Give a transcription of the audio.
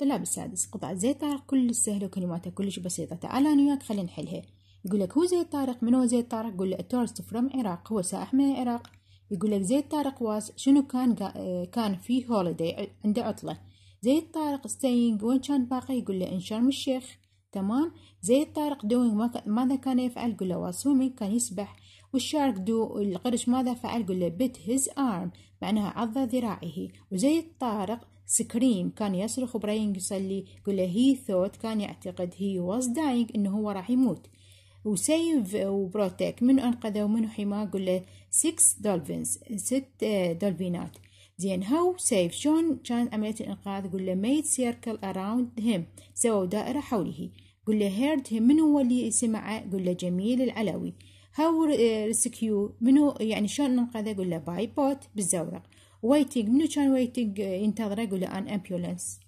الطلاب السادس قطع زي طارق كل سهلة وكلماتها كلش بسيطة تعال أنا وياك خلينا نحلها يقول لك هو زيد طارق من هو زيد طارق يقول له تورست فروم عراق هو سائح من العراق يقول لك زيد طارق واس شنو كان آه، كان في هوليداي عنده عطلة زيد طارق ستينج وين كان باقي يقول له إن شرم الشيخ تمام زيد طارق دوينج ماذا كان يفعل يقول له واسومينج كان يسبح والشارك دو القرش ماذا فعل يقول له بت هيز ارم معناها عض ذراعه وزيد طارق سكريم كان يصرخ براين يصلي يقول له هي ثوت كان يعتقد هي واز داينج انه هو راح يموت وسيف وبروتك من انقذه ومن حماه يقول له 6 دولفينز ست دولفينات زين هاو سيف شلون كان عملية الإنقاذ يقول له ميد سيركل أراوند هيم سووا دائرة حوله يقول له هيرد هيم من هو اللي سمعه يقول له جميل العلوي هاو ريسكيو منو يعني شلون انقذه يقول له باي بوت بالزورق waiting, mutual waiting uh, in Tarragula, an ambulance.